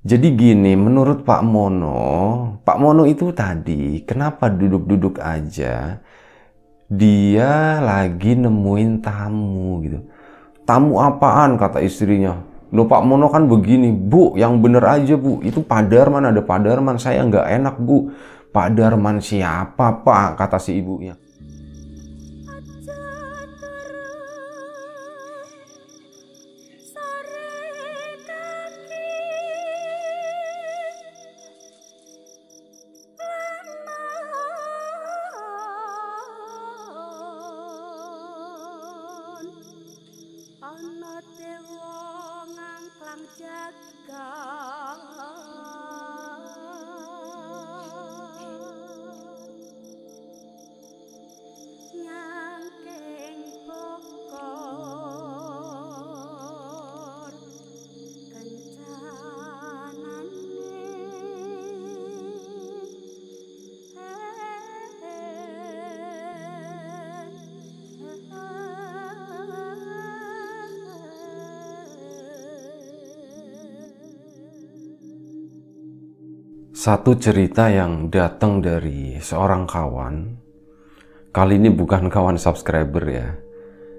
Jadi gini, menurut Pak Mono, Pak Mono itu tadi kenapa duduk-duduk aja dia lagi nemuin tamu gitu. Tamu apaan kata istrinya. Loh Pak Mono kan begini, Bu, yang bener aja Bu, itu Pak Darman, ada Pak Darman, saya nggak enak Bu. Pak Darman siapa Pak, kata si ibunya. satu cerita yang datang dari seorang kawan. Kali ini bukan kawan subscriber ya.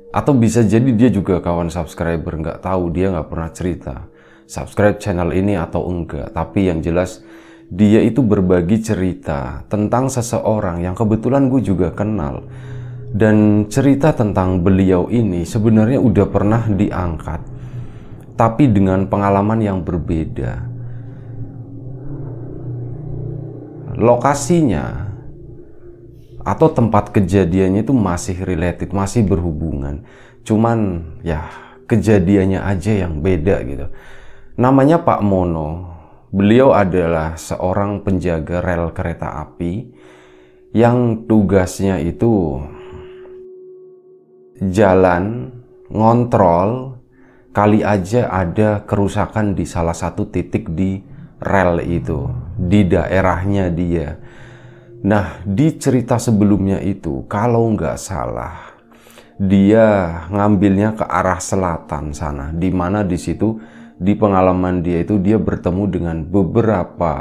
Atau bisa jadi dia juga kawan subscriber, nggak tahu dia nggak pernah cerita. Subscribe channel ini atau enggak. Tapi yang jelas dia itu berbagi cerita tentang seseorang yang kebetulan gue juga kenal. Dan cerita tentang beliau ini sebenarnya udah pernah diangkat. Tapi dengan pengalaman yang berbeda lokasinya atau tempat kejadiannya itu masih related, masih berhubungan. Cuman ya kejadiannya aja yang beda gitu. Namanya Pak Mono. Beliau adalah seorang penjaga rel kereta api yang tugasnya itu jalan ngontrol kali aja ada kerusakan di salah satu titik di rel itu di daerahnya dia. Nah, di cerita sebelumnya itu, kalau nggak salah, dia ngambilnya ke arah selatan sana, di mana di situ di pengalaman dia itu dia bertemu dengan beberapa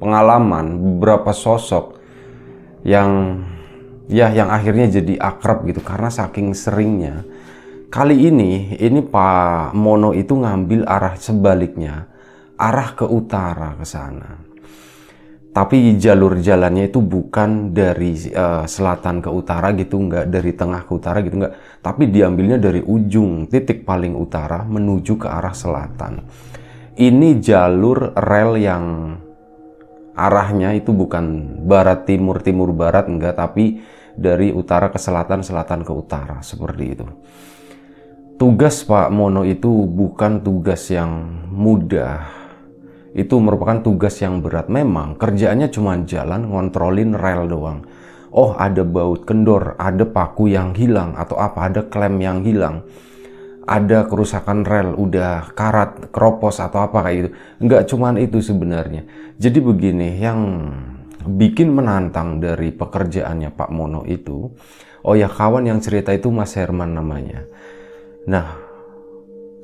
pengalaman, beberapa sosok yang ya yang akhirnya jadi akrab gitu karena saking seringnya. Kali ini ini Pak Mono itu ngambil arah sebaliknya arah ke utara ke sana. Tapi jalur jalannya itu bukan dari uh, selatan ke utara gitu, enggak, dari tengah ke utara gitu, enggak, Tapi diambilnya dari ujung titik paling utara menuju ke arah selatan. Ini jalur rel yang arahnya itu bukan barat timur timur barat enggak tapi dari utara ke selatan selatan ke utara seperti itu tugas Pak Mono itu bukan tugas yang mudah itu merupakan tugas yang berat memang kerjaannya cuma jalan ngontrolin rel doang oh ada baut kendor ada paku yang hilang atau apa ada klem yang hilang ada kerusakan rel udah karat keropos atau apa kayak gitu nggak cuman itu sebenarnya jadi begini yang bikin menantang dari pekerjaannya Pak Mono itu oh ya kawan yang cerita itu Mas Herman namanya nah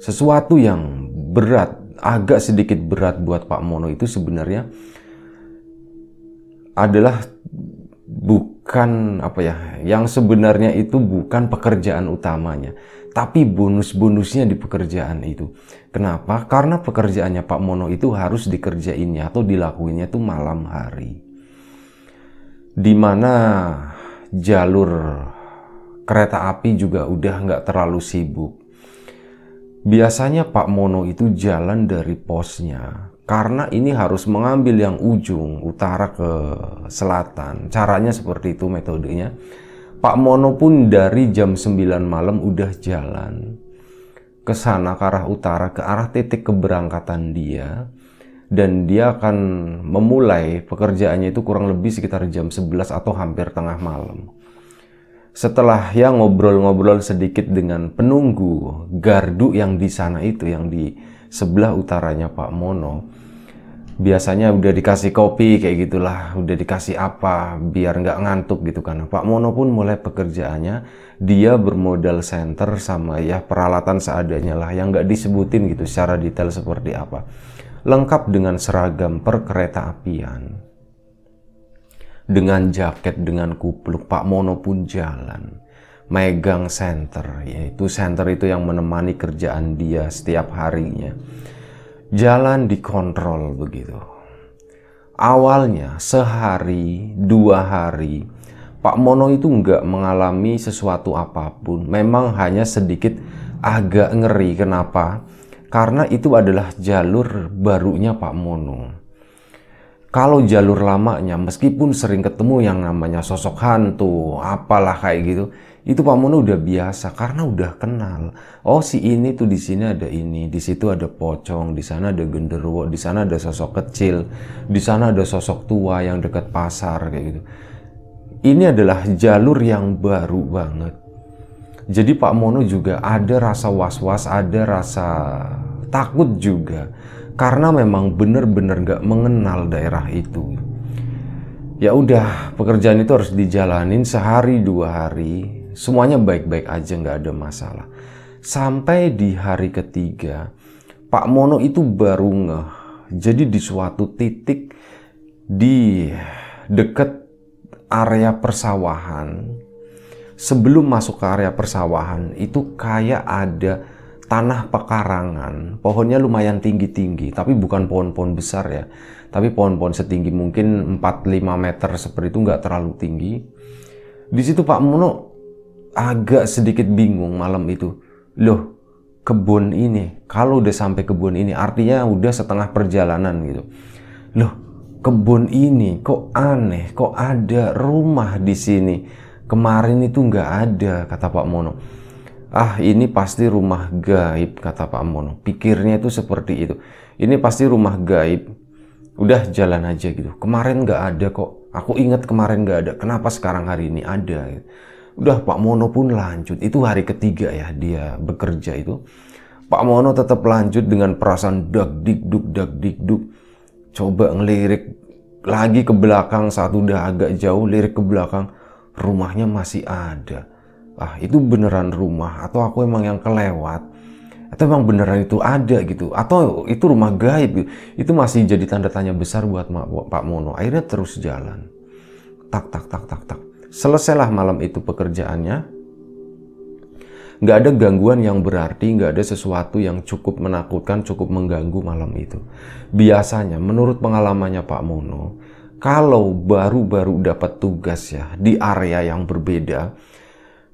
sesuatu yang berat agak sedikit berat buat Pak Mono itu sebenarnya adalah bukan apa ya, yang sebenarnya itu bukan pekerjaan utamanya, tapi bonus-bonusnya di pekerjaan itu. Kenapa? Karena pekerjaannya Pak Mono itu harus dikerjainnya atau dilakuinnya itu malam hari. di mana jalur kereta api juga udah nggak terlalu sibuk Biasanya Pak Mono itu jalan dari posnya karena ini harus mengambil yang ujung utara ke selatan. Caranya seperti itu metodenya. Pak Mono pun dari jam 9 malam udah jalan ke sana ke arah utara ke arah titik keberangkatan dia dan dia akan memulai pekerjaannya itu kurang lebih sekitar jam 11 atau hampir tengah malam setelah ya ngobrol-ngobrol sedikit dengan penunggu gardu yang di sana itu yang di sebelah utaranya Pak Mono biasanya udah dikasih kopi kayak gitulah udah dikasih apa biar nggak ngantuk gitu kan nah, Pak Mono pun mulai pekerjaannya dia bermodal center sama ya peralatan seadanya lah yang nggak disebutin gitu secara detail seperti apa lengkap dengan seragam perkereta apian dengan jaket, dengan kupluk. Pak Mono pun jalan. Megang center, yaitu center itu yang menemani kerjaan dia setiap harinya. Jalan dikontrol begitu. Awalnya sehari, dua hari, Pak Mono itu nggak mengalami sesuatu apapun. Memang hanya sedikit agak ngeri. Kenapa? Karena itu adalah jalur barunya Pak Mono kalau jalur lamanya meskipun sering ketemu yang namanya sosok hantu apalah kayak gitu itu Pak Mono udah biasa karena udah kenal oh si ini tuh di sini ada ini di situ ada pocong di sana ada genderuwo di sana ada sosok kecil di sana ada sosok tua yang dekat pasar kayak gitu ini adalah jalur yang baru banget jadi Pak Mono juga ada rasa was-was ada rasa takut juga karena memang benar-benar gak mengenal daerah itu. Ya udah, pekerjaan itu harus dijalanin sehari dua hari, semuanya baik-baik aja gak ada masalah. Sampai di hari ketiga, Pak Mono itu baru ngeh. Jadi di suatu titik di deket area persawahan, sebelum masuk ke area persawahan itu kayak ada tanah pekarangan, pohonnya lumayan tinggi-tinggi, tapi bukan pohon-pohon besar ya. Tapi pohon-pohon setinggi mungkin 4-5 meter seperti itu nggak terlalu tinggi. Di situ Pak Muno agak sedikit bingung malam itu. Loh, kebun ini, kalau udah sampai kebun ini, artinya udah setengah perjalanan gitu. Loh, kebun ini kok aneh, kok ada rumah di sini. Kemarin itu nggak ada, kata Pak Mono ah ini pasti rumah gaib kata Pak Mono pikirnya itu seperti itu ini pasti rumah gaib udah jalan aja gitu kemarin nggak ada kok aku ingat kemarin nggak ada kenapa sekarang hari ini ada udah Pak Mono pun lanjut itu hari ketiga ya dia bekerja itu Pak Mono tetap lanjut dengan perasaan dak dik duk dak dik duk coba ngelirik lagi ke belakang satu udah agak jauh lirik ke belakang rumahnya masih ada ah itu beneran rumah atau aku emang yang kelewat atau emang beneran itu ada gitu atau itu rumah gaib gitu. itu masih jadi tanda tanya besar buat Pak Mono akhirnya terus jalan tak tak tak tak tak selesailah malam itu pekerjaannya nggak ada gangguan yang berarti nggak ada sesuatu yang cukup menakutkan cukup mengganggu malam itu biasanya menurut pengalamannya Pak Mono kalau baru-baru dapat tugas ya di area yang berbeda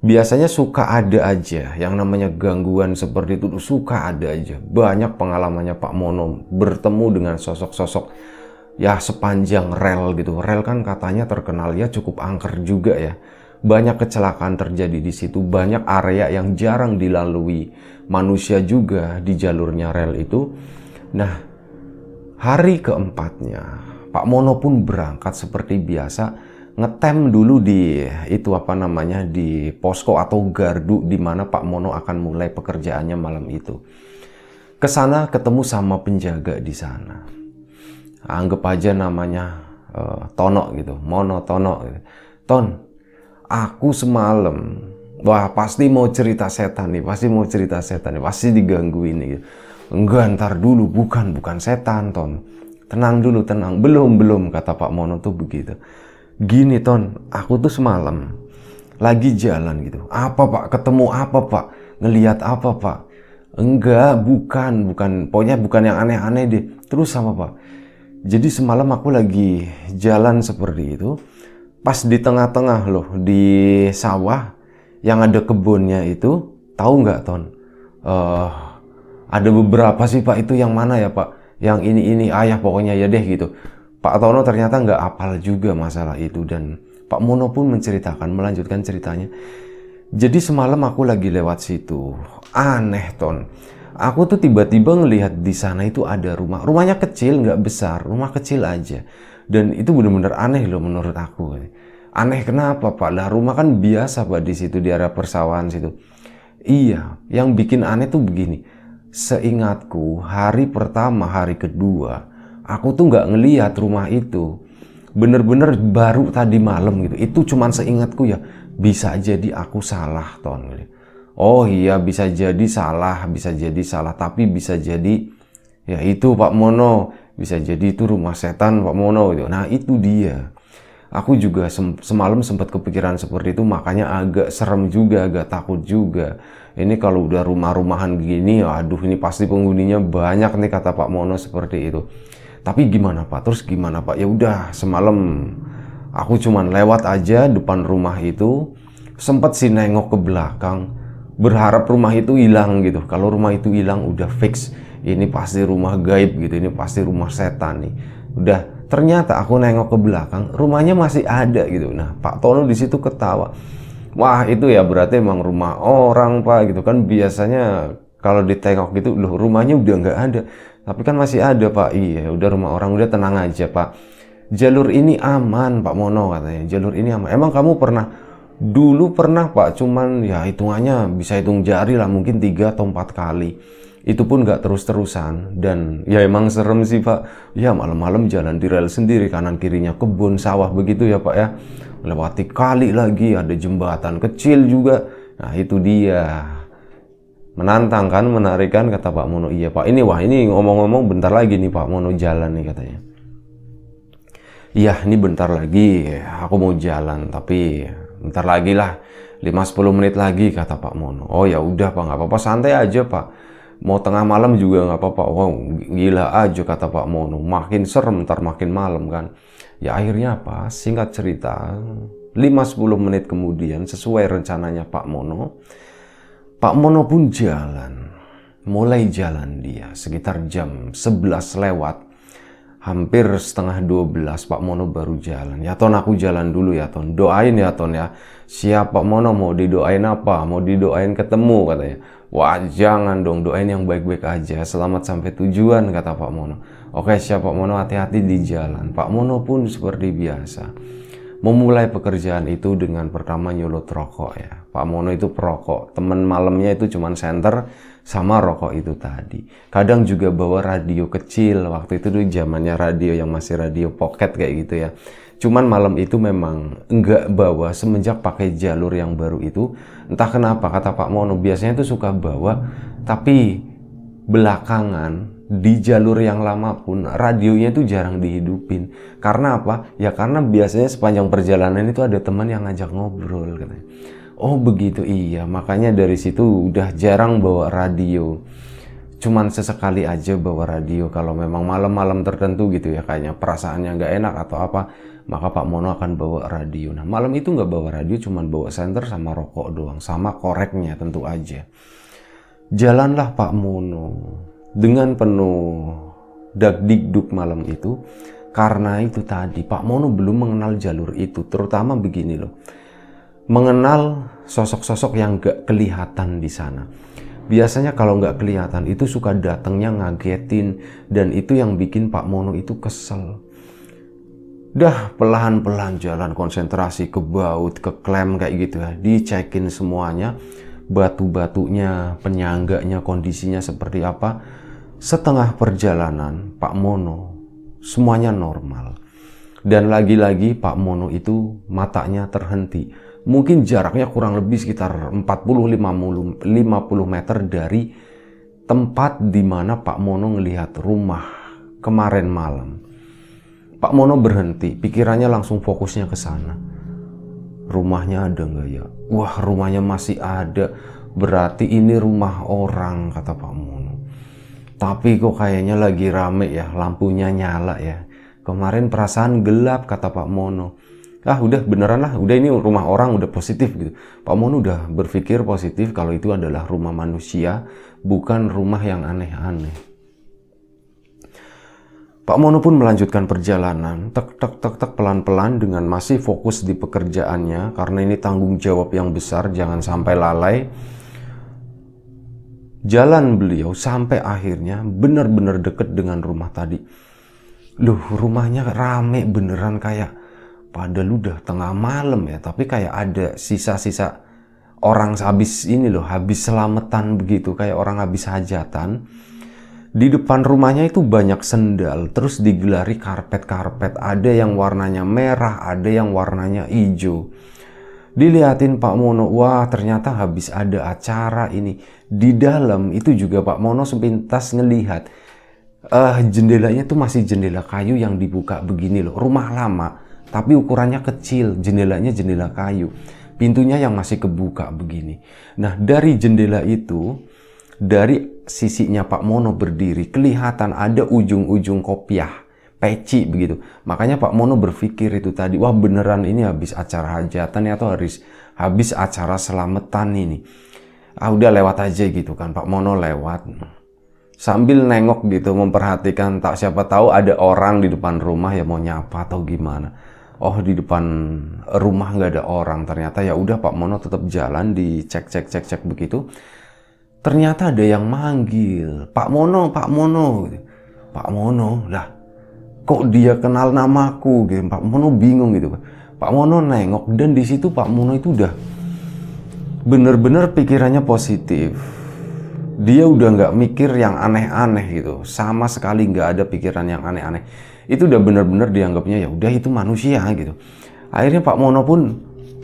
biasanya suka ada aja yang namanya gangguan seperti itu suka ada aja banyak pengalamannya Pak Mono bertemu dengan sosok-sosok ya sepanjang rel gitu rel kan katanya terkenal ya cukup angker juga ya banyak kecelakaan terjadi di situ banyak area yang jarang dilalui manusia juga di jalurnya rel itu nah hari keempatnya Pak Mono pun berangkat seperti biasa ngetem dulu di itu apa namanya di posko atau gardu di mana Pak Mono akan mulai pekerjaannya malam itu. Kesana ketemu sama penjaga di sana. Anggap aja namanya uh, eh, Tono gitu, Mono Tono. Gitu. Ton, aku semalam wah pasti mau cerita setan nih, pasti mau cerita setan nih, pasti digangguin nih. Gitu. Enggak, ntar dulu. Bukan, bukan setan, Ton. Tenang dulu, tenang. Belum, belum, kata Pak Mono tuh begitu gini ton aku tuh semalam lagi jalan gitu apa pak ketemu apa pak ngelihat apa pak enggak bukan bukan pokoknya bukan yang aneh-aneh deh terus sama pak jadi semalam aku lagi jalan seperti itu pas di tengah-tengah loh di sawah yang ada kebunnya itu tahu nggak ton uh, ada beberapa sih pak itu yang mana ya pak yang ini ini ayah pokoknya ya deh gitu Pak Tono ternyata nggak apal juga masalah itu dan Pak Mono pun menceritakan, melanjutkan ceritanya. Jadi semalam aku lagi lewat situ. Aneh, Ton. Aku tuh tiba-tiba ngelihat di sana itu ada rumah. Rumahnya kecil, nggak besar. Rumah kecil aja. Dan itu bener-bener aneh loh menurut aku. Aneh kenapa, Pak? Lah rumah kan biasa, Pak, di situ, di area persawahan situ. Iya, yang bikin aneh tuh begini. Seingatku, hari pertama, hari kedua, aku tuh nggak ngelihat rumah itu bener-bener baru tadi malam gitu itu cuman seingatku ya bisa jadi aku salah ton oh iya bisa jadi salah bisa jadi salah tapi bisa jadi ya itu Pak Mono bisa jadi itu rumah setan Pak Mono gitu nah itu dia aku juga sem semalam sempat kepikiran seperti itu makanya agak serem juga agak takut juga ini kalau udah rumah-rumahan gini aduh ini pasti penghuninya banyak nih kata Pak Mono seperti itu tapi gimana Pak? Terus gimana Pak? Ya udah semalam aku cuman lewat aja depan rumah itu, sempet sih nengok ke belakang, berharap rumah itu hilang gitu. Kalau rumah itu hilang udah fix, ini pasti rumah gaib gitu, ini pasti rumah setan nih. Udah ternyata aku nengok ke belakang, rumahnya masih ada gitu. Nah, Pak Tono di situ ketawa. Wah, itu ya berarti emang rumah orang, Pak gitu kan biasanya kalau ditengok gitu loh rumahnya udah nggak ada tapi kan masih ada Pak. Iya, udah rumah orang udah tenang aja Pak. Jalur ini aman Pak Mono katanya. Jalur ini aman. Emang kamu pernah dulu pernah Pak, cuman ya hitungannya bisa hitung jari lah mungkin tiga atau empat kali. Itu pun gak terus-terusan dan ya emang serem sih Pak. Ya malam-malam jalan di rel sendiri kanan kirinya kebun sawah begitu ya Pak ya. Melewati kali lagi ada jembatan kecil juga. Nah itu dia menantang kan menarikan kata Pak Mono iya Pak ini wah ini ngomong-ngomong bentar lagi nih Pak Mono jalan nih katanya iya ini bentar lagi aku mau jalan tapi bentar lagi lah 5-10 menit lagi kata Pak Mono oh ya udah Pak nggak apa-apa santai aja Pak mau tengah malam juga nggak apa-apa wow gila aja kata Pak Mono makin serem ntar makin malam kan ya akhirnya apa singkat cerita 5-10 menit kemudian sesuai rencananya Pak Mono Pak Mono pun jalan. Mulai jalan dia sekitar jam 11 lewat. Hampir setengah 12 Pak Mono baru jalan. Ya Ton aku jalan dulu ya Ton. Doain ya Ton ya. Siapa Mono mau didoain apa? Mau didoain ketemu katanya. Wah jangan dong doain yang baik-baik aja. Selamat sampai tujuan kata Pak Mono. Oke siapa Pak Mono hati-hati di jalan. Pak Mono pun seperti biasa memulai pekerjaan itu dengan pertama nyulut rokok ya. Pak Mono itu perokok, temen malamnya itu cuman senter sama rokok itu tadi. Kadang juga bawa radio kecil, waktu itu tuh zamannya radio yang masih radio pocket kayak gitu ya. Cuman malam itu memang enggak bawa semenjak pakai jalur yang baru itu. Entah kenapa kata Pak Mono biasanya itu suka bawa tapi belakangan di jalur yang lama pun radionya itu jarang dihidupin. Karena apa? Ya karena biasanya sepanjang perjalanan itu ada teman yang ngajak ngobrol katanya. Oh begitu iya, makanya dari situ udah jarang bawa radio. Cuman sesekali aja bawa radio kalau memang malam-malam tertentu gitu ya kayaknya perasaannya nggak enak atau apa maka Pak Mono akan bawa radio. Nah malam itu nggak bawa radio, cuman bawa senter sama rokok doang, sama koreknya tentu aja. Jalanlah Pak Mono, dengan penuh dagdikduk malam itu karena itu tadi Pak Mono belum mengenal jalur itu terutama begini loh mengenal sosok-sosok yang gak kelihatan di sana biasanya kalau nggak kelihatan itu suka datangnya ngagetin dan itu yang bikin Pak Mono itu kesel dah pelan-pelan jalan konsentrasi ke baut ke klem kayak gitu ya dicekin semuanya batu-batunya penyangganya kondisinya seperti apa Setengah perjalanan Pak Mono semuanya normal. Dan lagi-lagi Pak Mono itu matanya terhenti. Mungkin jaraknya kurang lebih sekitar 40-50 meter dari tempat di mana Pak Mono melihat rumah kemarin malam. Pak Mono berhenti, pikirannya langsung fokusnya ke sana. Rumahnya ada nggak ya? Wah rumahnya masih ada, berarti ini rumah orang kata Pak Mono. Tapi kok kayaknya lagi rame ya, lampunya nyala ya. Kemarin perasaan gelap kata Pak Mono. Ah udah beneran lah, udah ini rumah orang udah positif gitu. Pak Mono udah berpikir positif kalau itu adalah rumah manusia, bukan rumah yang aneh-aneh. Pak Mono pun melanjutkan perjalanan, tek tek tek tek pelan-pelan dengan masih fokus di pekerjaannya karena ini tanggung jawab yang besar, jangan sampai lalai jalan beliau sampai akhirnya benar-benar deket dengan rumah tadi. Loh, rumahnya rame beneran kayak pada ludah tengah malam ya, tapi kayak ada sisa-sisa orang habis ini loh, habis selamatan begitu, kayak orang habis hajatan. Di depan rumahnya itu banyak sendal, terus digelari karpet-karpet. Ada yang warnanya merah, ada yang warnanya hijau. Dilihatin Pak Mono, wah ternyata habis ada acara ini di dalam itu juga Pak Mono sepintas ngelihat uh, jendelanya itu masih jendela kayu yang dibuka begini loh rumah lama tapi ukurannya kecil jendelanya jendela kayu pintunya yang masih kebuka begini nah dari jendela itu dari sisinya Pak Mono berdiri kelihatan ada ujung-ujung kopiah peci begitu. Makanya Pak Mono berpikir itu tadi, wah beneran ini habis acara hajatan ya atau habis habis acara selamatan ini ah udah lewat aja gitu kan Pak Mono lewat sambil nengok gitu memperhatikan tak siapa tahu ada orang di depan rumah yang mau nyapa atau gimana oh di depan rumah nggak ada orang ternyata ya udah Pak Mono tetap jalan dicek cek cek cek begitu ternyata ada yang manggil Pak Mono Pak Mono Pak Mono lah kok dia kenal namaku gitu Pak Mono bingung gitu Pak Mono nengok dan di situ Pak Mono itu udah bener-bener pikirannya positif dia udah nggak mikir yang aneh-aneh gitu sama sekali nggak ada pikiran yang aneh-aneh itu udah bener-bener dianggapnya ya udah itu manusia gitu akhirnya Pak Mono pun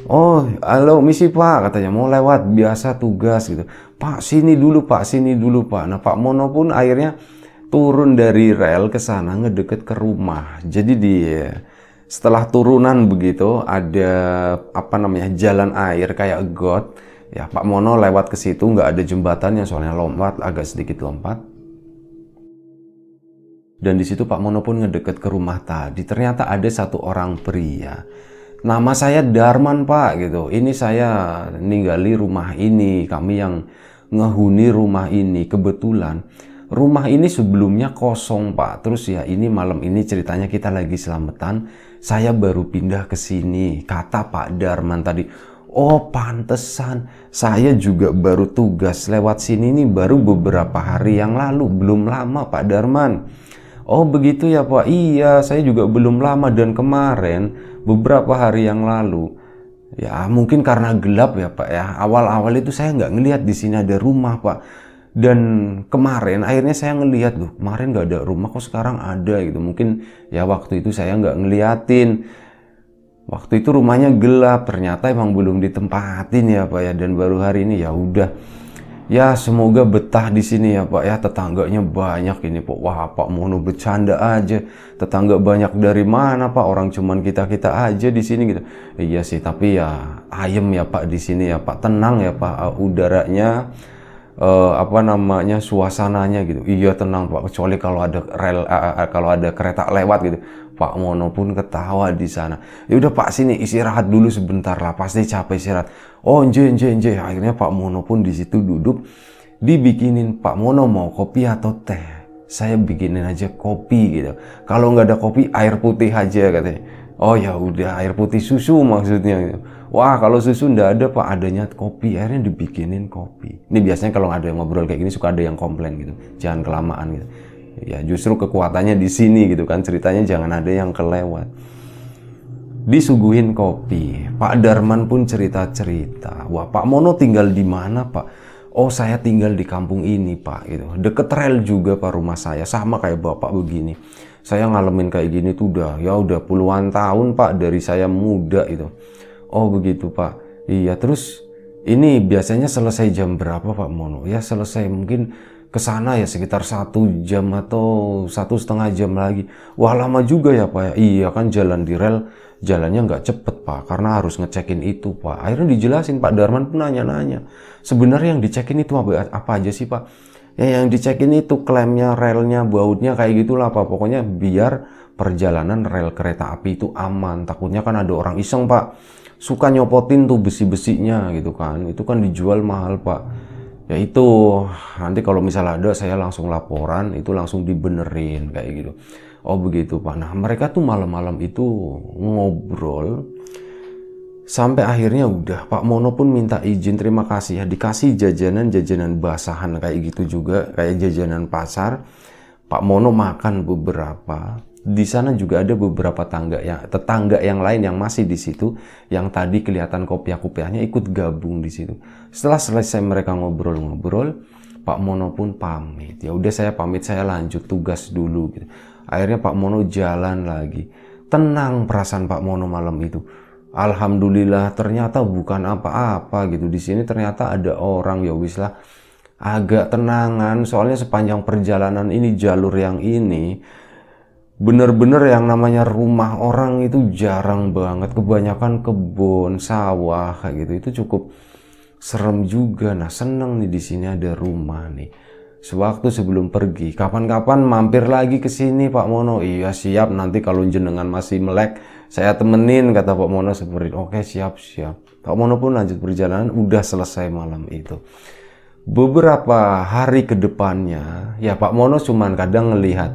oh halo misi Pak katanya mau lewat biasa tugas gitu Pak sini dulu Pak sini dulu Pak nah Pak Mono pun akhirnya turun dari rel ke sana ngedeket ke rumah jadi dia setelah turunan begitu ada apa namanya jalan air kayak got ya Pak Mono lewat ke situ nggak ada jembatan yang soalnya lompat agak sedikit lompat dan di situ Pak Mono pun ngedeket ke rumah tadi ternyata ada satu orang pria nama saya Darman Pak gitu ini saya ninggali rumah ini kami yang ngehuni rumah ini kebetulan rumah ini sebelumnya kosong pak terus ya ini malam ini ceritanya kita lagi selamatan saya baru pindah ke sini, kata Pak Darman tadi. Oh, pantesan saya juga baru tugas lewat sini nih baru beberapa hari yang lalu, belum lama Pak Darman. Oh, begitu ya, Pak. Iya, saya juga belum lama dan kemarin beberapa hari yang lalu. Ya, mungkin karena gelap ya, Pak ya. Awal-awal itu saya nggak ngelihat di sini ada rumah, Pak dan kemarin akhirnya saya ngelihat loh kemarin nggak ada rumah kok sekarang ada gitu mungkin ya waktu itu saya nggak ngeliatin waktu itu rumahnya gelap ternyata emang belum ditempatin ya pak ya dan baru hari ini ya udah ya semoga betah di sini ya pak ya tetangganya banyak ini pak wah pak mono bercanda aja tetangga banyak dari mana pak orang cuman kita kita aja di sini gitu iya sih tapi ya ayem ya pak di sini ya pak tenang ya pak uh, udaranya uh, apa namanya suasananya gitu. Iya tenang Pak, kecuali kalau ada rel uh, kalau ada kereta lewat gitu. Pak Mono pun ketawa di sana. Ya udah Pak sini istirahat dulu sebentar lah, pasti capek istirahat. Oh, nje nje nje. Akhirnya Pak Mono pun di situ duduk dibikinin Pak Mono mau kopi atau teh. Saya bikinin aja kopi gitu. Kalau nggak ada kopi air putih aja katanya oh ya udah air putih susu maksudnya wah kalau susu ndak ada pak adanya kopi akhirnya dibikinin kopi ini biasanya kalau ada yang ngobrol kayak gini suka ada yang komplain gitu jangan kelamaan gitu ya justru kekuatannya di sini gitu kan ceritanya jangan ada yang kelewat disuguhin kopi Pak Darman pun cerita cerita wah Pak Mono tinggal di mana Pak Oh saya tinggal di kampung ini pak gitu Deket rel juga pak rumah saya Sama kayak bapak begini saya ngalamin kayak gini tuh udah ya udah puluhan tahun pak dari saya muda itu oh begitu pak iya terus ini biasanya selesai jam berapa pak Mono ya selesai mungkin ke sana ya sekitar satu jam atau satu setengah jam lagi wah lama juga ya pak ya? iya kan jalan di rel jalannya nggak cepet pak karena harus ngecekin itu pak akhirnya dijelasin pak Darman pun nanya-nanya sebenarnya yang dicekin itu apa, apa aja sih pak ya yang dicek ini tuh klaimnya relnya bautnya kayak gitulah pak pokoknya biar perjalanan rel kereta api itu aman takutnya kan ada orang iseng pak suka nyopotin tuh besi-besinya gitu kan itu kan dijual mahal pak ya itu nanti kalau misalnya ada saya langsung laporan itu langsung dibenerin kayak gitu oh begitu pak nah mereka tuh malam-malam itu ngobrol sampai akhirnya udah Pak Mono pun minta izin terima kasih ya dikasih jajanan jajanan basahan kayak gitu juga kayak jajanan pasar Pak Mono makan beberapa di sana juga ada beberapa tangga yang tetangga yang lain yang masih di situ yang tadi kelihatan kopiah-kopiahnya ikut gabung di situ setelah selesai mereka ngobrol-ngobrol Pak Mono pun pamit ya udah saya pamit saya lanjut tugas dulu gitu. akhirnya Pak Mono jalan lagi tenang perasaan Pak Mono malam itu alhamdulillah ternyata bukan apa-apa gitu di sini ternyata ada orang ya wis lah agak tenangan soalnya sepanjang perjalanan ini jalur yang ini bener-bener yang namanya rumah orang itu jarang banget kebanyakan kebun sawah kayak gitu itu cukup serem juga nah seneng nih di sini ada rumah nih sewaktu sebelum pergi kapan-kapan mampir lagi ke sini Pak Mono iya siap nanti kalau jenengan masih melek saya temenin kata Pak Mono seperti Oke siap siap. Pak Mono pun lanjut perjalanan udah selesai malam itu. Beberapa hari kedepannya, ya Pak Mono cuman kadang ngelihat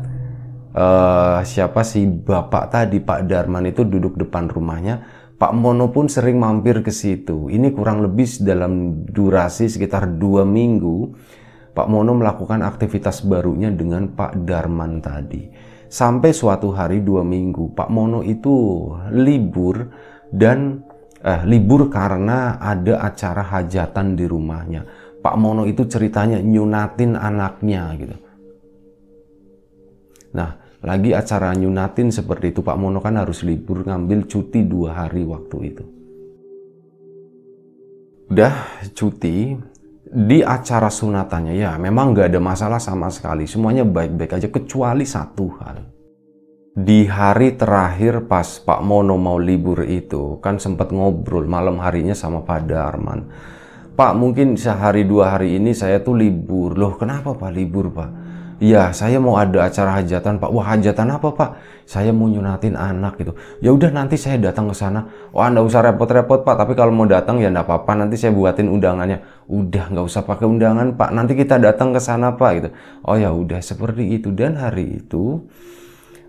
uh, siapa sih bapak tadi Pak Darman itu duduk depan rumahnya. Pak Mono pun sering mampir ke situ. Ini kurang lebih dalam durasi sekitar dua minggu. Pak Mono melakukan aktivitas barunya dengan Pak Darman tadi Sampai suatu hari dua minggu, Pak Mono itu libur dan eh, libur karena ada acara hajatan di rumahnya. Pak Mono itu ceritanya nyunatin anaknya gitu. Nah, lagi acara nyunatin seperti itu Pak Mono kan harus libur ngambil cuti dua hari waktu itu. Udah cuti, di acara sunatannya ya memang nggak ada masalah sama sekali semuanya baik-baik aja kecuali satu hal di hari terakhir pas Pak Mono mau libur itu kan sempat ngobrol malam harinya sama Pak Darman Pak mungkin sehari dua hari ini saya tuh libur loh kenapa Pak libur Pak Iya, saya mau ada acara hajatan, Pak. Wah, hajatan apa, Pak? Saya mau nyunatin anak gitu. Ya udah nanti saya datang ke sana. Wah, nggak usah repot-repot, Pak. Tapi kalau mau datang ya nggak apa-apa. Nanti saya buatin undangannya. Udah nggak usah pakai undangan, Pak. Nanti kita datang ke sana, Pak. Gitu. Oh ya udah seperti itu. Dan hari itu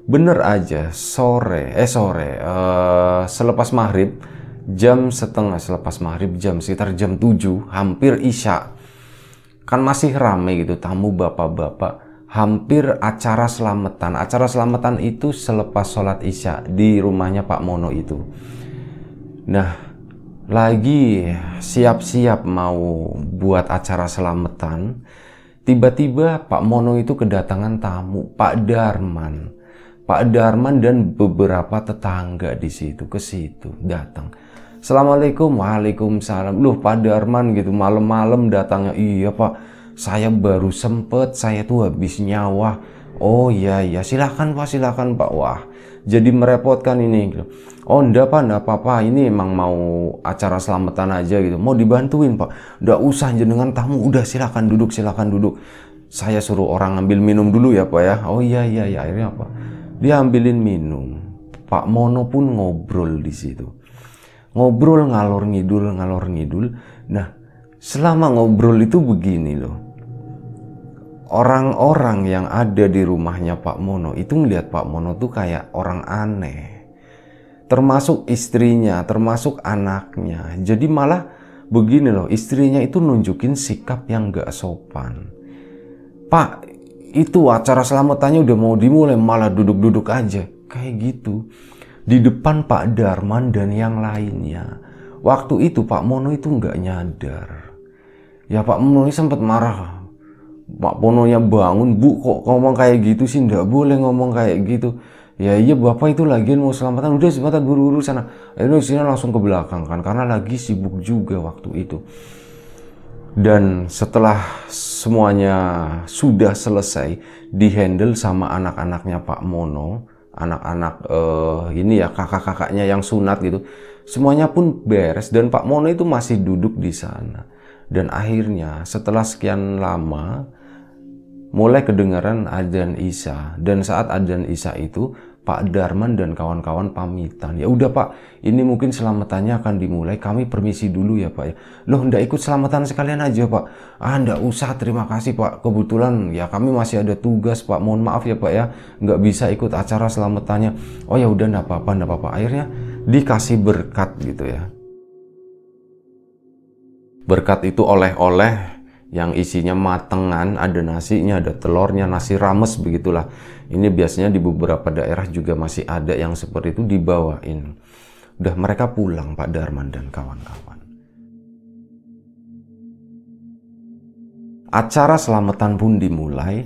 bener aja sore, eh sore, uh, selepas maghrib jam setengah selepas maghrib jam sekitar jam 7 hampir isya kan masih rame gitu tamu bapak-bapak hampir acara selamatan. Acara selamatan itu selepas sholat isya di rumahnya Pak Mono itu. Nah, lagi siap-siap mau buat acara selamatan, tiba-tiba Pak Mono itu kedatangan tamu, Pak Darman. Pak Darman dan beberapa tetangga di situ ke situ datang. Assalamualaikum, waalaikumsalam. Loh Pak Darman gitu malam-malam datangnya. Iya Pak, saya baru sempet saya tuh habis nyawa oh iya iya silahkan pak silahkan pak wah jadi merepotkan ini oh enggak pak enggak apa-apa ini emang mau acara selamatan aja gitu mau dibantuin pak enggak usah jenengan tamu udah silahkan duduk silahkan duduk saya suruh orang ambil minum dulu ya pak ya oh iya iya iya akhirnya apa dia ambilin minum Pak Mono pun ngobrol di situ ngobrol ngalor ngidul ngalor ngidul nah selama ngobrol itu begini loh. Orang-orang yang ada di rumahnya Pak Mono itu melihat Pak Mono tuh kayak orang aneh. Termasuk istrinya, termasuk anaknya. Jadi malah begini loh, istrinya itu nunjukin sikap yang gak sopan. Pak, itu acara selamatannya udah mau dimulai, malah duduk-duduk aja. Kayak gitu. Di depan Pak Darman dan yang lainnya. Waktu itu Pak Mono itu nggak nyadar ya Pak Mono ini sempat marah Pak Mono yang bangun bu kok ngomong kayak gitu sih ndak boleh ngomong kayak gitu ya iya bapak itu lagian mau selamatan udah selamatan buru-buru sana akhirnya sini langsung ke belakang kan karena lagi sibuk juga waktu itu dan setelah semuanya sudah selesai dihandle sama anak-anaknya Pak Mono anak-anak eh, ini ya kakak-kakaknya yang sunat gitu semuanya pun beres dan Pak Mono itu masih duduk di sana dan akhirnya setelah sekian lama mulai kedengaran adzan Isa dan saat adzan Isa itu Pak Darman dan kawan-kawan pamitan. Ya udah Pak, ini mungkin selamatannya akan dimulai. Kami permisi dulu ya Pak ya. Loh ndak ikut selamatan sekalian aja Pak. Ah ndak usah, terima kasih Pak. Kebetulan ya kami masih ada tugas Pak. Mohon maaf ya Pak ya, nggak bisa ikut acara selamatannya. Oh ya udah ndak apa-apa, ndak apa-apa. Akhirnya dikasih berkat gitu ya. Berkat itu oleh-oleh yang isinya matengan, ada nasinya, ada telurnya, nasi rames begitulah. Ini biasanya di beberapa daerah juga masih ada yang seperti itu dibawain. Udah mereka pulang Pak Darman dan kawan-kawan. Acara selamatan pun dimulai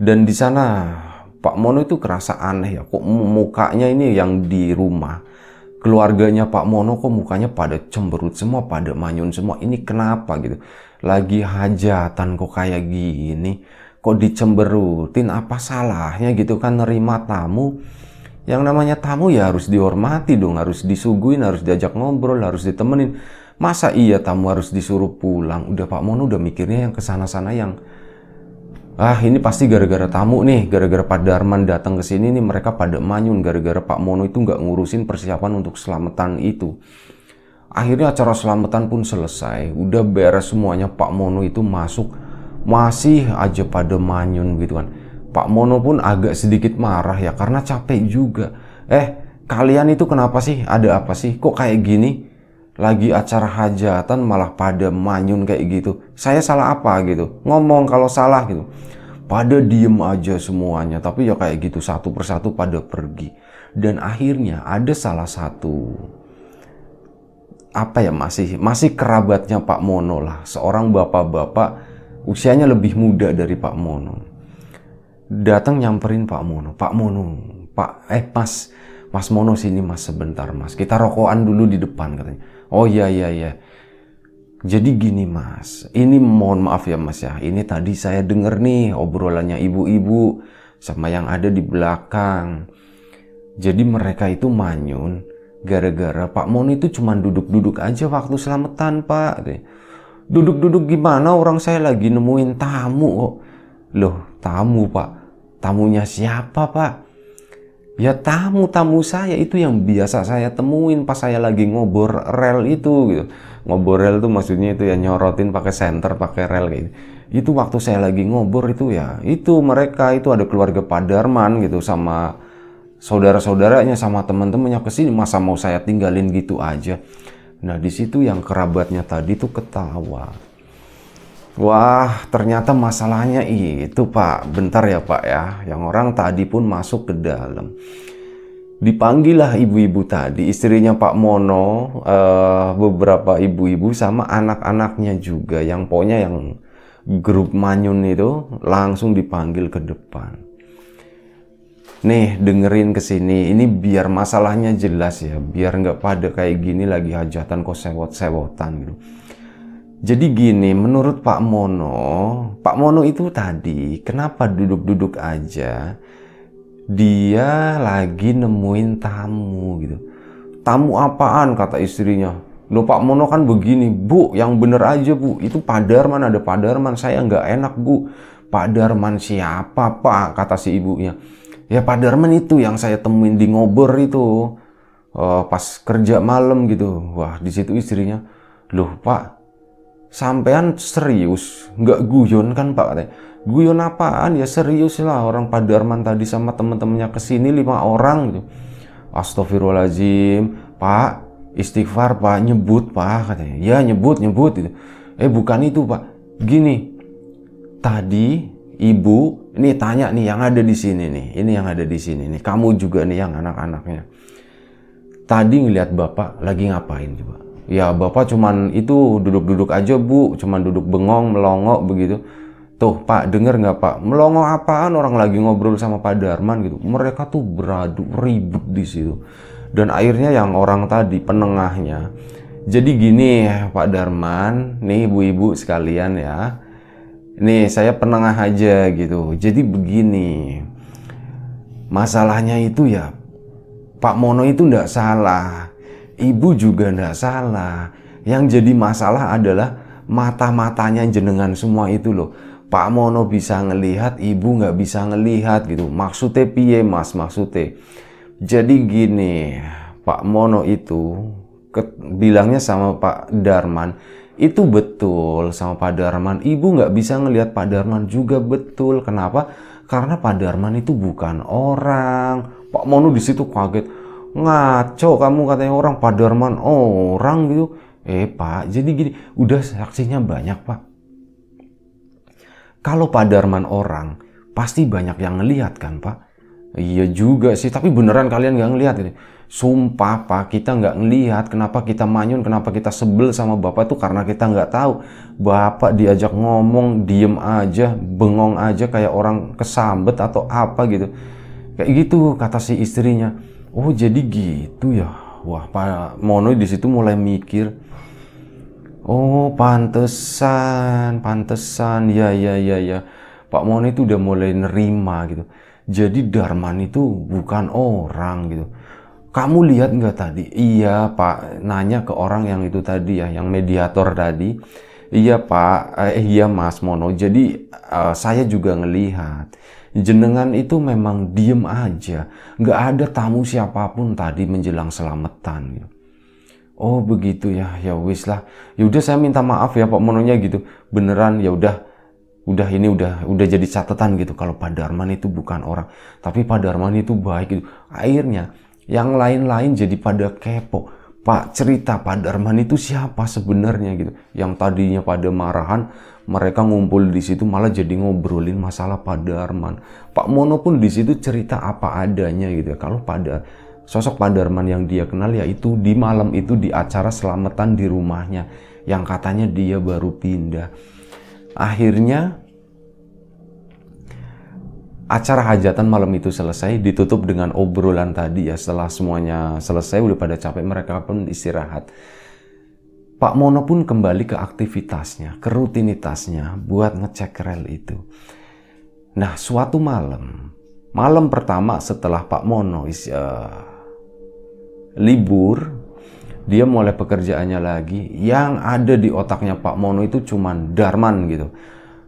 dan di sana Pak Mono itu kerasa aneh ya kok mukanya ini yang di rumah keluarganya Pak Mono kok mukanya pada cemberut semua, pada manyun semua. Ini kenapa gitu? Lagi hajatan kok kayak gini, kok dicemberutin apa salahnya gitu kan nerima tamu. Yang namanya tamu ya harus dihormati dong, harus disuguhin, harus diajak ngobrol, harus ditemenin. Masa iya tamu harus disuruh pulang? Udah Pak Mono udah mikirnya yang kesana-sana yang ah ini pasti gara-gara tamu nih, gara-gara Pak Darman datang ke sini nih mereka pada manyun gara-gara Pak Mono itu nggak ngurusin persiapan untuk selamatan itu. Akhirnya acara selamatan pun selesai, udah beres semuanya Pak Mono itu masuk masih aja pada manyun gitu kan. Pak Mono pun agak sedikit marah ya karena capek juga. Eh, kalian itu kenapa sih? Ada apa sih? Kok kayak gini? lagi acara hajatan malah pada manyun kayak gitu. Saya salah apa gitu? Ngomong kalau salah gitu. Pada diem aja semuanya, tapi ya kayak gitu satu persatu pada pergi. Dan akhirnya ada salah satu apa ya masih masih kerabatnya Pak Mono lah, seorang bapak-bapak usianya lebih muda dari Pak Mono. Datang nyamperin Pak Mono, Pak Mono, Pak eh Mas Mas Mono sini Mas sebentar Mas, kita rokokan dulu di depan katanya. Oh iya iya iya. Jadi gini mas, ini mohon maaf ya mas ya. Ini tadi saya denger nih obrolannya ibu-ibu sama yang ada di belakang. Jadi mereka itu manyun gara-gara Pak Mon itu cuma duduk-duduk aja waktu selamatan Pak. Duduk-duduk gimana orang saya lagi nemuin tamu kok. Loh tamu Pak, tamunya siapa Pak? ya tamu-tamu saya itu yang biasa saya temuin pas saya lagi ngobor rel itu gitu. Ngobor rel itu maksudnya itu ya nyorotin pakai senter, pakai rel gitu. Itu waktu saya lagi ngobor itu ya, itu mereka itu ada keluarga Padarman gitu sama saudara-saudaranya sama teman-temannya ke sini masa mau saya tinggalin gitu aja. Nah, di situ yang kerabatnya tadi tuh ketawa. Wah, ternyata masalahnya itu, Pak. Bentar ya, Pak ya. Yang orang tadi pun masuk ke dalam. Dipanggillah ibu-ibu tadi, istrinya Pak Mono, uh, beberapa ibu-ibu sama anak-anaknya juga. Yang pokoknya yang grup manyun itu langsung dipanggil ke depan. Nih, dengerin ke sini. Ini biar masalahnya jelas ya, biar nggak pada kayak gini lagi hajatan kok sewot-sewotan gitu jadi gini, menurut Pak Mono, Pak Mono itu tadi kenapa duduk-duduk aja dia lagi nemuin tamu gitu. Tamu apaan kata istrinya. Loh Pak Mono kan begini, Bu, yang bener aja Bu, itu Pak Darman, ada Pak Darman, saya nggak enak Bu. Pak Darman siapa Pak, kata si ibunya. Ya Pak Darman itu yang saya temuin di ngobrol itu, uh, pas kerja malam gitu. Wah di situ istrinya, loh Pak, sampean serius nggak guyon kan pak katanya guyon apaan ya serius lah orang Padarman tadi sama temen-temennya kesini lima orang gitu Astagfirullahaladzim pak istighfar pak nyebut pak katanya ya nyebut nyebut gitu eh bukan itu pak gini tadi ibu ini tanya nih yang ada di sini nih ini yang ada di sini nih kamu juga nih yang anak-anaknya tadi ngeliat bapak lagi ngapain coba ya bapak cuman itu duduk-duduk aja bu cuman duduk bengong melongo begitu tuh pak denger nggak pak melongo apaan orang lagi ngobrol sama pak Darman gitu mereka tuh beradu ribut di situ dan akhirnya yang orang tadi penengahnya jadi gini pak Darman nih ibu-ibu sekalian ya nih saya penengah aja gitu jadi begini masalahnya itu ya Pak Mono itu ndak salah ibu juga nggak salah. Yang jadi masalah adalah mata-matanya jenengan semua itu loh. Pak Mono bisa ngelihat, ibu nggak bisa ngelihat gitu. Maksudnya piye mas, maksudnya. Jadi gini, Pak Mono itu ke, bilangnya sama Pak Darman, itu betul sama Pak Darman. Ibu nggak bisa ngelihat Pak Darman juga betul. Kenapa? Karena Pak Darman itu bukan orang. Pak Mono di situ kaget ngaco kamu katanya orang Pak Darman orang gitu eh Pak jadi gini udah saksinya banyak Pak kalau Pak Darman orang pasti banyak yang ngelihat kan Pak iya juga sih tapi beneran kalian nggak ngelihat ini sumpah Pak kita nggak ngelihat kenapa kita manyun kenapa kita sebel sama Bapak tuh karena kita nggak tahu Bapak diajak ngomong diem aja bengong aja kayak orang kesambet atau apa gitu kayak gitu kata si istrinya oh jadi gitu ya wah Pak Mono di situ mulai mikir oh pantesan pantesan ya ya ya ya Pak Mono itu udah mulai nerima gitu jadi Darman itu bukan orang gitu kamu lihat nggak tadi iya Pak nanya ke orang yang itu tadi ya yang mediator tadi iya Pak eh, iya Mas Mono jadi uh, saya juga ngelihat jenengan itu memang diem aja. Nggak ada tamu siapapun tadi menjelang selamatan. Gitu. Oh begitu ya, ya wis lah. Yaudah saya minta maaf ya Pak Mononya gitu. Beneran ya udah, udah ini udah udah jadi catatan gitu kalau Pak Darman itu bukan orang, tapi Pak Darman itu baik gitu. Akhirnya yang lain-lain jadi pada kepo Pak cerita Pak Darman itu siapa sebenarnya gitu. Yang tadinya pada marahan mereka ngumpul di situ malah jadi ngobrolin masalah Pak Darman. Pak Mono pun di situ cerita apa adanya gitu. Ya. Kalau pada sosok Pak Darman yang dia kenal yaitu di malam itu di acara selamatan di rumahnya yang katanya dia baru pindah. Akhirnya acara hajatan malam itu selesai ditutup dengan obrolan tadi ya setelah semuanya selesai udah pada capek mereka pun istirahat Pak Mono pun kembali ke aktivitasnya ke rutinitasnya buat ngecek rel itu nah suatu malam malam pertama setelah Pak Mono is, uh, libur dia mulai pekerjaannya lagi yang ada di otaknya Pak Mono itu cuman Darman gitu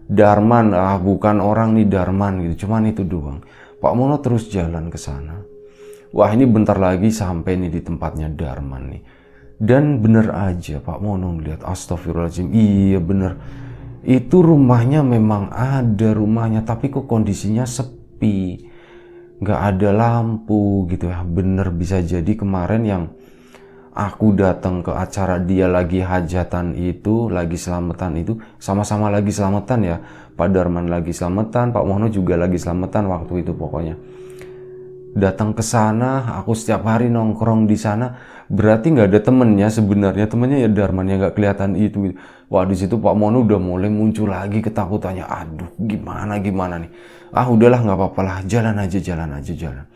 Darman ah bukan orang nih Darman gitu cuman itu doang Pak Mono terus jalan ke sana wah ini bentar lagi sampai nih di tempatnya Darman nih dan bener aja Pak Mono ngeliat astagfirullahaladzim iya bener itu rumahnya memang ada rumahnya tapi kok kondisinya sepi nggak ada lampu gitu ya bener bisa jadi kemarin yang aku datang ke acara dia lagi hajatan itu, lagi selamatan itu, sama-sama lagi selamatan ya. Pak Darman lagi selamatan, Pak Mohono juga lagi selamatan waktu itu pokoknya. Datang ke sana, aku setiap hari nongkrong di sana, berarti nggak ada temennya sebenarnya temennya ya Darman yang nggak kelihatan itu. Wah di situ Pak Mono udah mulai muncul lagi ketakutannya. Aduh gimana gimana nih. Ah udahlah nggak apa apalah jalan aja jalan aja jalan.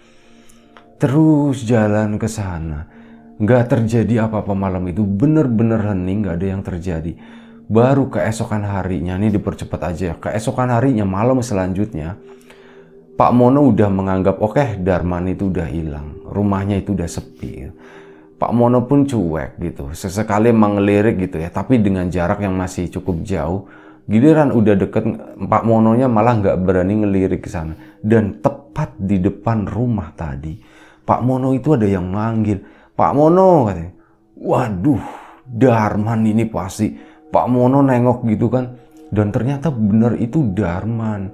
Terus jalan ke sana Nggak terjadi apa-apa malam itu, bener-bener hening, nggak ada yang terjadi. Baru keesokan harinya, ini dipercepat aja ya, keesokan harinya malam selanjutnya, Pak Mono udah menganggap, oke okay, Darman itu udah hilang, rumahnya itu udah sepi. Pak Mono pun cuek gitu, sesekali mengelirik gitu ya, tapi dengan jarak yang masih cukup jauh, giliran udah deket Pak Mononya malah nggak berani ngelirik ke sana dan tepat di depan rumah tadi Pak Mono itu ada yang manggil Pak Mono katanya. Waduh, Darman ini pasti. Pak Mono nengok gitu kan. Dan ternyata benar itu Darman.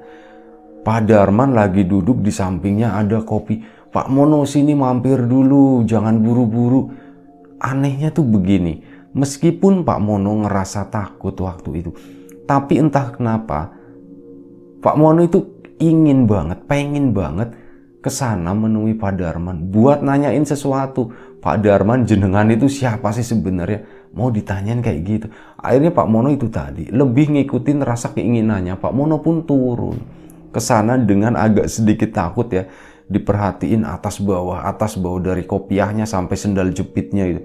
Pak Darman lagi duduk di sampingnya ada kopi. Pak Mono sini mampir dulu, jangan buru-buru. Anehnya tuh begini, meskipun Pak Mono ngerasa takut waktu itu, tapi entah kenapa Pak Mono itu ingin banget, pengen banget kesana menemui Pak Darman buat nanyain sesuatu, Pak Darman jenengan itu siapa sih sebenarnya? Mau ditanyain kayak gitu. Akhirnya Pak Mono itu tadi lebih ngikutin rasa keinginannya. Pak Mono pun turun ke sana dengan agak sedikit takut ya. Diperhatiin atas bawah, atas bawah dari kopiahnya sampai sendal jepitnya itu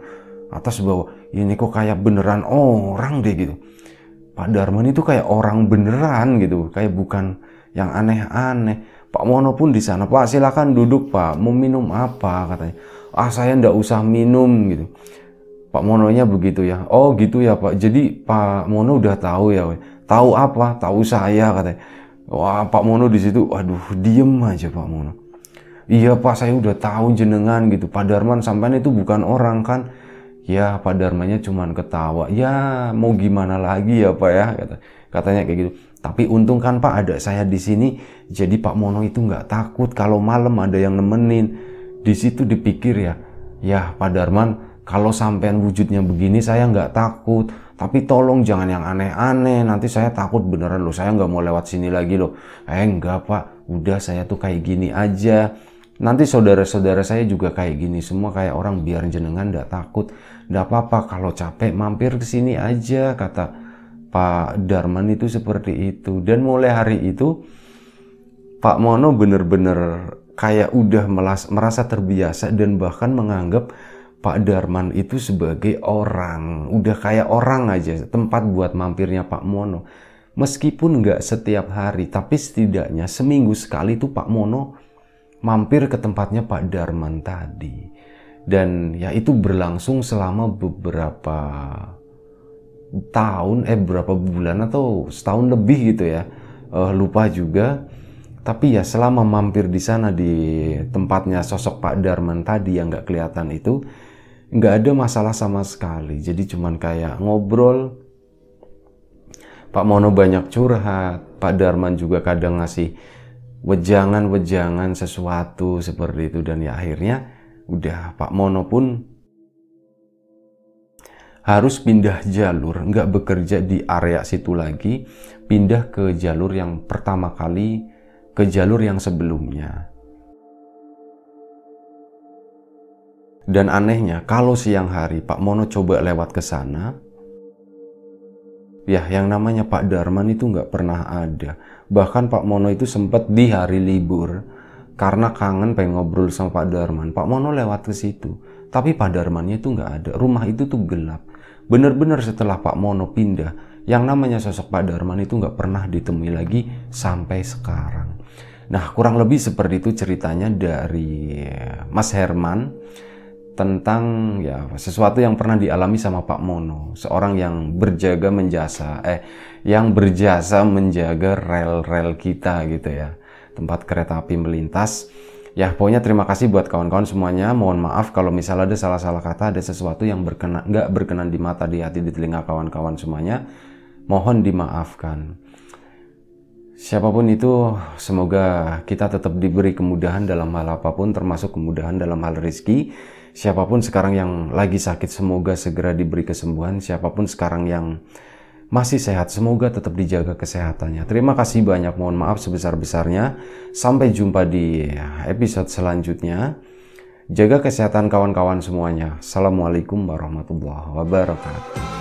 Atas bawah. Ini kok kayak beneran orang deh gitu. Pak Darman itu kayak orang beneran gitu, kayak bukan yang aneh-aneh. Pak Mono pun di sana, Pak silakan duduk Pak, mau minum apa katanya ah saya ndak usah minum gitu Pak Mononya begitu ya oh gitu ya Pak jadi Pak Mono udah tahu ya we. tahu apa tahu saya katanya wah Pak Mono di situ aduh diem aja Pak Mono iya Pak saya udah tahu jenengan gitu Pak Darman sampean itu bukan orang kan ya Pak Darmanya cuman ketawa ya mau gimana lagi ya Pak ya kata katanya kayak gitu tapi untung kan Pak ada saya di sini jadi Pak Mono itu nggak takut kalau malam ada yang nemenin di situ dipikir ya, ya Pak Darman, kalau sampean wujudnya begini saya nggak takut, tapi tolong jangan yang aneh-aneh, nanti saya takut beneran loh, saya nggak mau lewat sini lagi loh. Eh nggak Pak, udah saya tuh kayak gini aja. Nanti saudara-saudara saya juga kayak gini semua kayak orang biar jenengan nggak takut. Nggak apa-apa kalau capek mampir ke sini aja kata Pak Darman itu seperti itu. Dan mulai hari itu Pak Mono bener-bener kayak udah merasa terbiasa dan bahkan menganggap Pak Darman itu sebagai orang, udah kayak orang aja, tempat buat mampirnya Pak Mono. Meskipun nggak setiap hari, tapi setidaknya seminggu sekali tuh Pak Mono mampir ke tempatnya Pak Darman tadi. Dan ya itu berlangsung selama beberapa tahun, eh berapa bulan atau setahun lebih gitu ya. Uh, lupa juga tapi ya selama mampir di sana di tempatnya sosok Pak Darman tadi yang nggak kelihatan itu nggak ada masalah sama sekali jadi cuman kayak ngobrol Pak Mono banyak curhat Pak Darman juga kadang ngasih wejangan-wejangan sesuatu seperti itu dan ya akhirnya udah Pak Mono pun harus pindah jalur, nggak bekerja di area situ lagi, pindah ke jalur yang pertama kali ke jalur yang sebelumnya. Dan anehnya, kalau siang hari Pak Mono coba lewat ke sana, ya yang namanya Pak Darman itu nggak pernah ada. Bahkan Pak Mono itu sempat di hari libur karena kangen pengen ngobrol sama Pak Darman. Pak Mono lewat ke situ, tapi Pak Darmannya itu nggak ada. Rumah itu tuh gelap. Bener-bener setelah Pak Mono pindah, yang namanya sosok Pak Darman itu nggak pernah ditemui lagi sampai sekarang. Nah, kurang lebih seperti itu ceritanya dari Mas Herman tentang ya sesuatu yang pernah dialami sama Pak Mono, seorang yang berjaga menjasa, eh yang berjasa menjaga rel-rel kita gitu ya, tempat kereta api melintas. Ya, pokoknya terima kasih buat kawan-kawan semuanya. Mohon maaf kalau misalnya ada salah-salah kata, ada sesuatu yang berkenan, nggak berkenan di mata, di hati, di telinga kawan-kawan semuanya. Mohon dimaafkan. Siapapun itu, semoga kita tetap diberi kemudahan dalam hal apapun, termasuk kemudahan dalam hal rezeki. Siapapun sekarang yang lagi sakit, semoga segera diberi kesembuhan. Siapapun sekarang yang masih sehat, semoga tetap dijaga kesehatannya. Terima kasih banyak, mohon maaf sebesar-besarnya. Sampai jumpa di episode selanjutnya. Jaga kesehatan kawan-kawan semuanya. Assalamualaikum warahmatullahi wabarakatuh.